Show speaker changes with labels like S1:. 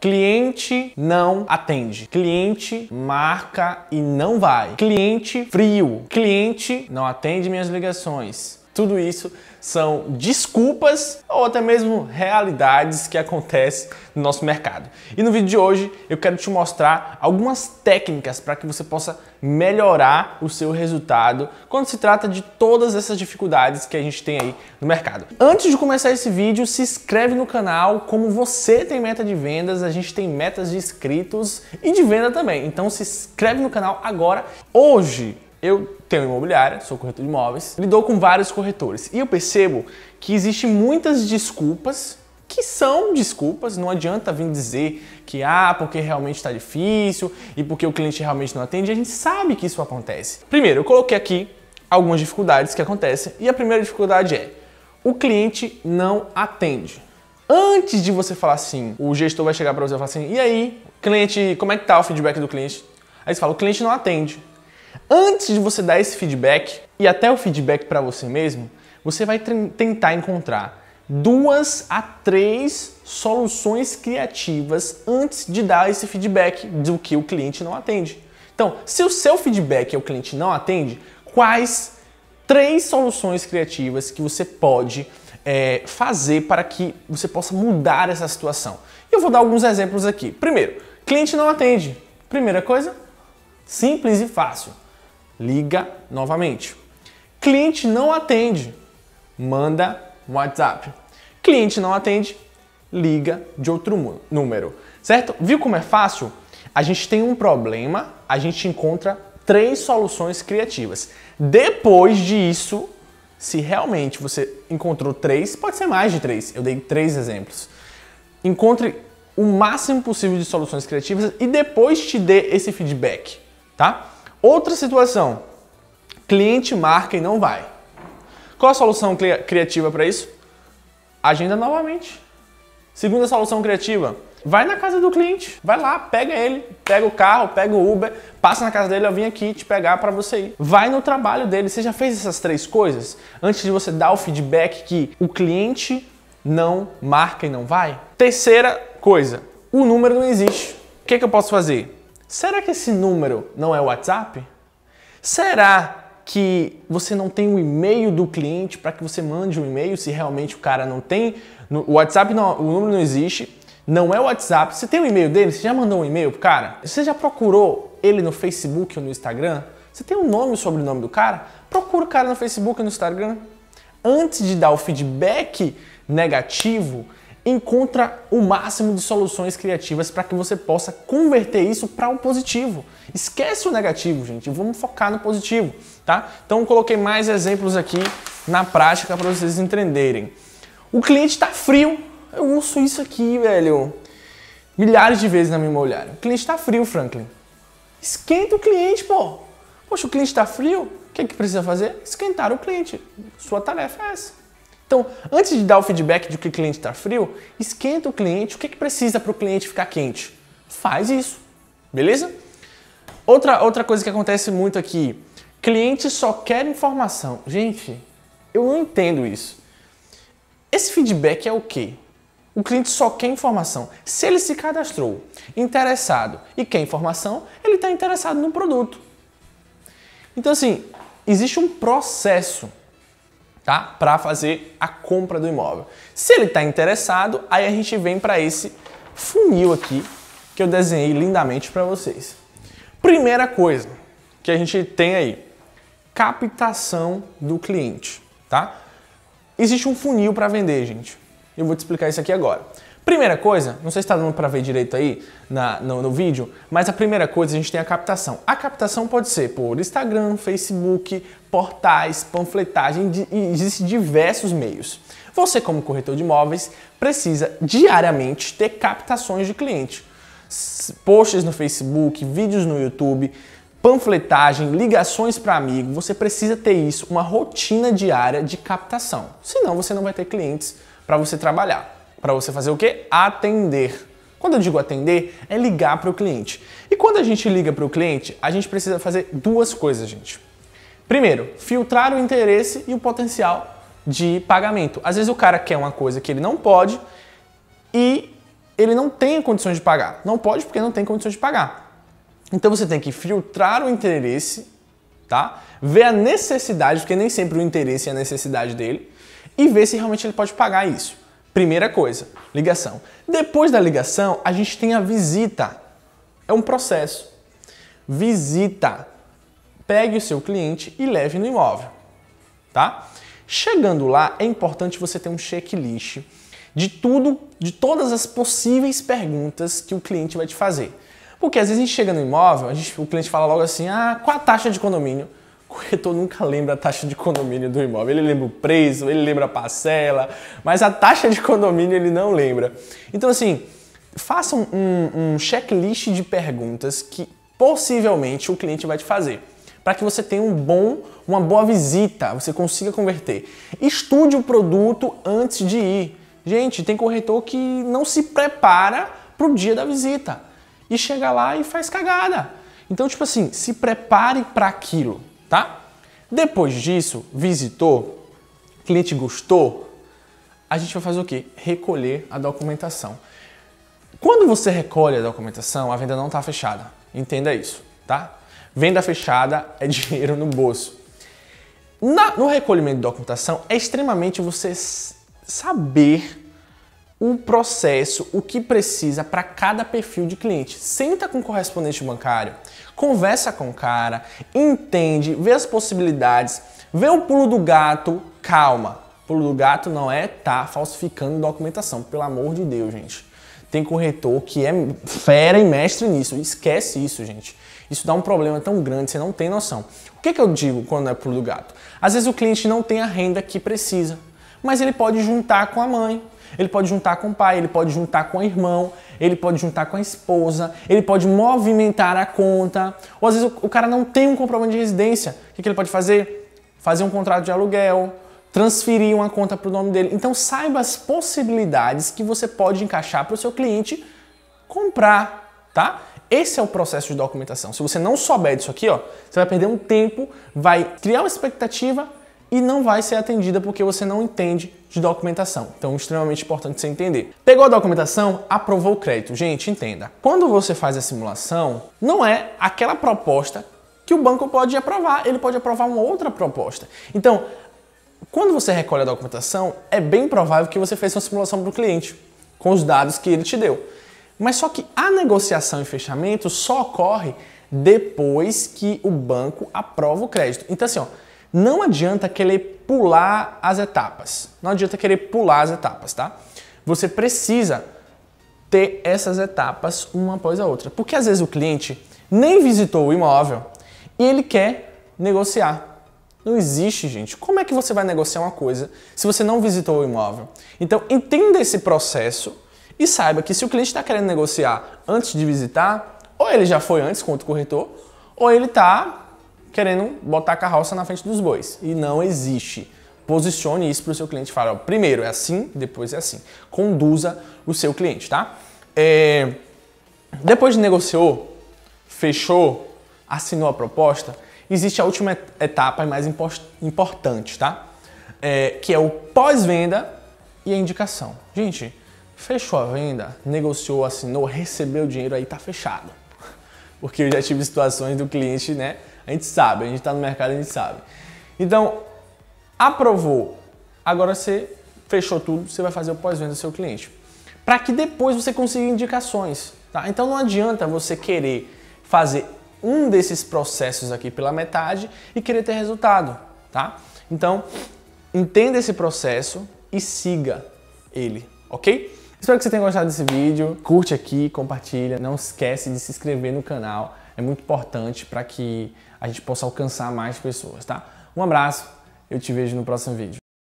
S1: Cliente não atende. Cliente marca e não vai. Cliente frio. Cliente não atende minhas ligações. Tudo isso são desculpas ou até mesmo realidades que acontecem no nosso mercado. E no vídeo de hoje eu quero te mostrar algumas técnicas para que você possa melhorar o seu resultado quando se trata de todas essas dificuldades que a gente tem aí no mercado. Antes de começar esse vídeo, se inscreve no canal. Como você tem meta de vendas, a gente tem metas de inscritos e de venda também. Então se inscreve no canal agora. Hoje eu tenho imobiliária, sou corretor de imóveis, lidou com vários corretores e eu percebo que existem muitas desculpas que são desculpas, não adianta vir dizer que ah, porque realmente está difícil e porque o cliente realmente não atende, a gente sabe que isso acontece. Primeiro, eu coloquei aqui algumas dificuldades que acontecem e a primeira dificuldade é o cliente não atende. Antes de você falar assim, o gestor vai chegar para você e falar assim: e aí, cliente, como é que tá o feedback do cliente? Aí você fala: o cliente não atende. Antes de você dar esse feedback e até o feedback para você mesmo, você vai tentar encontrar duas a três soluções criativas antes de dar esse feedback do que o cliente não atende. Então, se o seu feedback é o cliente não atende, quais três soluções criativas que você pode é, fazer para que você possa mudar essa situação? Eu vou dar alguns exemplos aqui. Primeiro, cliente não atende. Primeira coisa, simples e fácil liga novamente. Cliente não atende, manda um WhatsApp. Cliente não atende, liga de outro número, certo? Viu como é fácil? A gente tem um problema, a gente encontra três soluções criativas. Depois disso, se realmente você encontrou três, pode ser mais de três, eu dei três exemplos. Encontre o máximo possível de soluções criativas e depois te dê esse feedback, tá? Outra situação, cliente marca e não vai. Qual a solução criativa para isso? Agenda novamente. Segunda solução criativa, vai na casa do cliente, vai lá, pega ele, pega o carro, pega o Uber, passa na casa dele, eu vim aqui te pegar para você ir. Vai no trabalho dele. Você já fez essas três coisas antes de você dar o feedback que o cliente não marca e não vai? Terceira coisa, o número não existe. O que, que eu posso fazer? Será que esse número não é o WhatsApp? Será que você não tem o e-mail do cliente para que você mande um e-mail se realmente o cara não tem? O WhatsApp não, o número não existe, não é o WhatsApp. Você tem o e-mail dele? Você já mandou um e-mail pro cara? Você já procurou ele no Facebook ou no Instagram? Você tem o um nome e o sobrenome do cara? Procura o cara no Facebook e no Instagram. Antes de dar o feedback negativo, encontra o máximo de soluções criativas para que você possa converter isso para o um positivo. Esquece o negativo, gente, vamos focar no positivo, tá? Então coloquei mais exemplos aqui na prática para vocês entenderem. O cliente está frio. Eu ouço isso aqui, velho, milhares de vezes na minha olhada. O cliente está frio, Franklin. Esquenta o cliente, pô. Poxa, o cliente está frio? O que, é que precisa fazer? Esquentar o cliente. Sua tarefa é essa. Então, antes de dar o feedback de que o cliente está frio, esquenta o cliente. O que, que precisa para o cliente ficar quente? Faz isso, beleza? Outra, outra coisa que acontece muito aqui: cliente só quer informação. Gente, eu não entendo isso. Esse feedback é o quê? O cliente só quer informação. Se ele se cadastrou interessado e quer informação, ele está interessado no produto. Então, assim, existe um processo tá? Para fazer a compra do imóvel. Se ele está interessado, aí a gente vem para esse funil aqui que eu desenhei lindamente para vocês. Primeira coisa que a gente tem aí, captação do cliente, tá? Existe um funil para vender, gente. Eu vou te explicar isso aqui agora. Primeira coisa, não sei se está dando para ver direito aí na, no, no, vídeo, mas a primeira coisa a gente tem a captação. A captação pode ser por Instagram, Facebook, portais, panfletagem, existem diversos meios. Você, como corretor de imóveis, precisa diariamente ter captações de cliente. Posts no Facebook, vídeos no YouTube, panfletagem, ligações para amigo, você precisa ter isso, uma rotina diária de captação. Senão você não vai ter clientes para você trabalhar para você fazer o quê? Atender. Quando eu digo atender, é ligar para o cliente. E quando a gente liga para o cliente, a gente precisa fazer duas coisas, gente. Primeiro, filtrar o interesse e o potencial de pagamento. Às vezes o cara quer uma coisa que ele não pode e ele não tem condições de pagar. Não pode porque não tem condições de pagar. Então você tem que filtrar o interesse, tá? Ver a necessidade, porque nem sempre o interesse é a necessidade dele, e ver se realmente ele pode pagar isso. Primeira coisa, ligação. Depois da ligação, a gente tem a visita. É um processo. Visita. Pegue o seu cliente e leve no imóvel, tá? Chegando lá, é importante você ter um checklist de tudo, de todas as possíveis perguntas que o cliente vai te fazer. Porque às vezes a gente chega no imóvel, gente, o cliente fala logo assim: "Ah, qual a taxa de condomínio?" corretor nunca lembra a taxa de condomínio do imóvel. Ele lembra o preço, ele lembra a parcela, mas a taxa de condomínio ele não lembra. Então, assim, faça um, um checklist de perguntas que possivelmente o cliente vai te fazer para que você tenha um bom, uma boa visita, você consiga converter. Estude o produto antes de ir. Gente, tem corretor que não se prepara para o dia da visita e chega lá e faz cagada. Então, tipo assim, se prepare para aquilo, tá? Depois disso, visitou, cliente gostou, a gente vai fazer o quê? Recolher a documentação. Quando você recolhe a documentação, a venda não está fechada. Entenda isso, tá? Venda fechada é dinheiro no bolso. Na, no recolhimento de documentação, é extremamente você saber o processo, o que precisa para cada perfil de cliente. Senta com o correspondente bancário, conversa com o cara, entende, vê as possibilidades, vê o pulo do gato, calma. Pulo do gato não é tá falsificando documentação, pelo amor de Deus, gente. Tem corretor que é fera e mestre nisso, esquece isso, gente. Isso dá um problema tão grande, você não tem noção. O que, que eu digo quando é pulo do gato? Às vezes o cliente não tem a renda que precisa, mas ele pode juntar com a mãe, ele pode juntar com o pai, ele pode juntar com o irmão, ele pode juntar com a esposa, ele pode movimentar a conta. Ou às vezes o, o cara não tem um comprovante de residência. O que, que ele pode fazer? Fazer um contrato de aluguel, transferir uma conta para o nome dele. Então saiba as possibilidades que você pode encaixar para o seu cliente comprar, tá? Esse é o processo de documentação. Se você não souber disso aqui, ó, você vai perder um tempo, vai criar uma expectativa e não vai ser atendida porque você não entende de documentação. Então, extremamente importante você entender. Pegou a documentação, aprovou o crédito. Gente, entenda. Quando você faz a simulação, não é aquela proposta que o banco pode aprovar, ele pode aprovar uma outra proposta. Então, quando você recolhe a documentação, é bem provável que você fez uma simulação para o cliente, com os dados que ele te deu. Mas só que a negociação e fechamento só ocorre depois que o banco aprova o crédito. Então, assim, ó, não adianta querer pular as etapas. Não adianta querer pular as etapas, tá? Você precisa ter essas etapas uma após a outra. Porque às vezes o cliente nem visitou o imóvel e ele quer negociar. Não existe, gente. Como é que você vai negociar uma coisa se você não visitou o imóvel? Então, entenda esse processo e saiba que se o cliente está querendo negociar antes de visitar, ou ele já foi antes com outro corretor, ou ele está querendo botar a carroça na frente dos bois. E não existe. Posicione isso para o seu cliente e fale, primeiro é assim, depois é assim. Conduza o seu cliente, tá? É... Depois de negociou, fechou, assinou a proposta, existe a última etapa mais importante, tá? É, que é o pós-venda e a indicação. Gente, fechou a venda, negociou, assinou, recebeu o dinheiro, aí tá fechado. Porque eu já tive situações do cliente, né? A gente sabe, a gente está no mercado, a gente sabe. Então, aprovou. Agora você fechou tudo, você vai fazer o pós-venda do seu cliente. Para que depois você consiga indicações. Tá? Então não adianta você querer fazer um desses processos aqui pela metade e querer ter resultado. Tá? Então, entenda esse processo e siga ele, ok? Espero que você tenha gostado desse vídeo. Curte aqui, compartilha, não esquece de se inscrever no canal. É muito importante para que a gente possa alcançar mais pessoas, tá? Um abraço, eu te vejo no próximo vídeo.